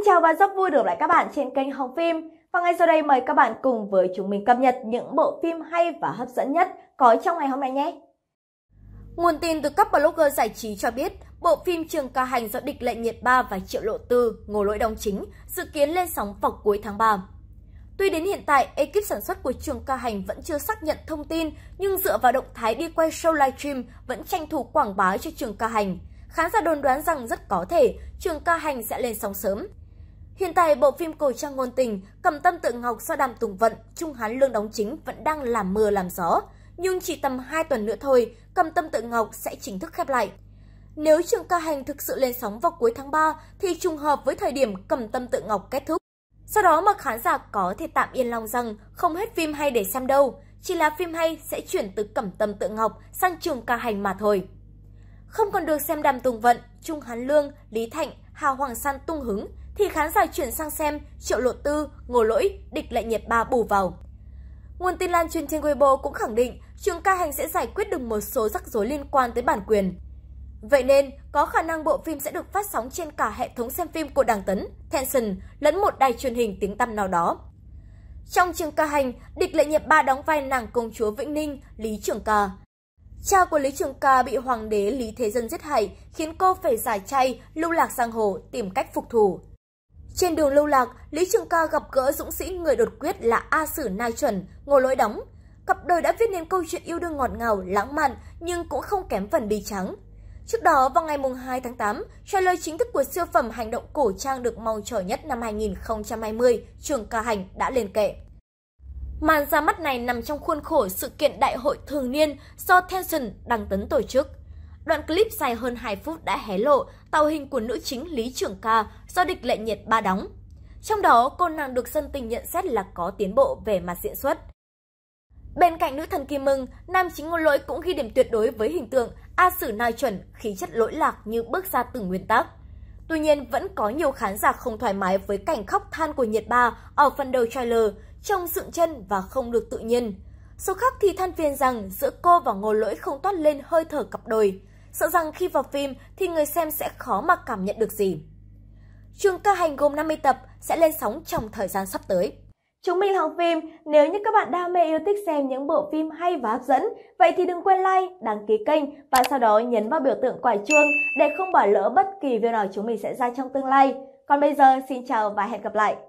Xin chào và rất vui được lại các bạn trên kênh Hồng Phim. Và ngay sau đây mời các bạn cùng với chúng mình cập nhật những bộ phim hay và hấp dẫn nhất có trong ngày hôm nay nhé. Nguồn tin từ các blogger giải trí cho biết, bộ phim Trường ca hành do địch lệnh nhiệt ba và triệu lộ tư ngồi lỗi đóng chính dự kiến lên sóng vào cuối tháng 3. Tuy đến hiện tại, ekip sản xuất của Trường Ca Hành vẫn chưa xác nhận thông tin, nhưng dựa vào động thái đi quay show livestream vẫn tranh thủ quảng bá cho Trường Ca Hành. Khán giả đồn đoán rằng rất có thể Trường Ca Hành sẽ lên sóng sớm, Hiện tại, bộ phim Cổ trang ngôn tình, cầm tâm tự ngọc do Đàm Tùng Vận, Trung Hán Lương đóng chính vẫn đang làm mưa làm gió. Nhưng chỉ tầm 2 tuần nữa thôi, cầm tâm tự ngọc sẽ chính thức khép lại. Nếu trường Ca Hành thực sự lên sóng vào cuối tháng 3 thì trùng hợp với thời điểm cầm tâm tự ngọc kết thúc. Sau đó mà khán giả có thể tạm yên lòng rằng không hết phim hay để xem đâu, chỉ là phim hay sẽ chuyển từ cẩm tâm tự ngọc sang trường Ca Hành mà thôi. Không còn được xem Đàm Tùng Vận, Trung Hán Lương, Lý Thạnh, Hà Hoàng San tung hứng, thì khán giả chuyển sang xem Triệu Lộ Tư, Ngô Lỗi, địch lại nhiệt ba bù vào. Nguồn tin lan truyền trên Weibo cũng khẳng định trường ca hành sẽ giải quyết được một số rắc rối liên quan tới bản quyền. Vậy nên, có khả năng bộ phim sẽ được phát sóng trên cả hệ thống xem phim của Đảng Tấn, Tencent lẫn một đài truyền hình tiếng tăm nào đó. Trong trường ca hành, địch lệ nhiệt ba đóng vai nàng công chúa Vĩnh Ninh, Lý Trường Ca. Cha của Lý Trường Ca bị hoàng đế Lý Thế Dân giết hại, khiến cô phải giải chay, lưu lạc sang hồ, tìm cách phục thù. Trên đường lưu lạc, Lý Trường Ca gặp gỡ dũng sĩ người đột quyết là A Sử Nai Chuẩn, Ngô Lỗi Đóng. Cặp đôi đã viết nên câu chuyện yêu đương ngọt ngào, lãng mạn nhưng cũng không kém phần bi trắng. Trước đó, vào ngày 2 tháng 8, trailer chính thức của siêu phẩm hành động cổ trang được mong chờ nhất năm 2020, Trường Ca Hành đã lên kệ. Màn ra mắt này nằm trong khuôn khổ sự kiện đại hội thường niên do Tencent đăng tấn tổ chức. Đoạn clip dài hơn 2 phút đã hé lộ tạo hình của nữ chính Lý Trường Ca do địch lệ nhiệt ba đóng. Trong đó, cô nàng được dân tình nhận xét là có tiến bộ về mặt diễn xuất. Bên cạnh nữ thần Kim Mừng, nam chính ngôn lỗi cũng ghi điểm tuyệt đối với hình tượng A Sử nai chuẩn, khí chất lỗi lạc như bước ra từng nguyên tắc. Tuy nhiên, vẫn có nhiều khán giả không thoải mái với cảnh khóc than của nhiệt ba ở phần đầu trailer, trông dựng chân và không được tự nhiên. Số khác thì than phiền rằng giữa cô và ngô lỗi không toát lên hơi thở cặp đôi sợ rằng khi vào phim thì người xem sẽ khó mà cảm nhận được gì. Chương ca hành gồm 50 tập sẽ lên sóng trong thời gian sắp tới. Chúng mình là học phim, nếu như các bạn đam mê yêu thích xem những bộ phim hay và hấp dẫn, vậy thì đừng quên like, đăng ký kênh và sau đó nhấn vào biểu tượng quả chuông để không bỏ lỡ bất kỳ video nào chúng mình sẽ ra trong tương lai. Còn bây giờ, xin chào và hẹn gặp lại!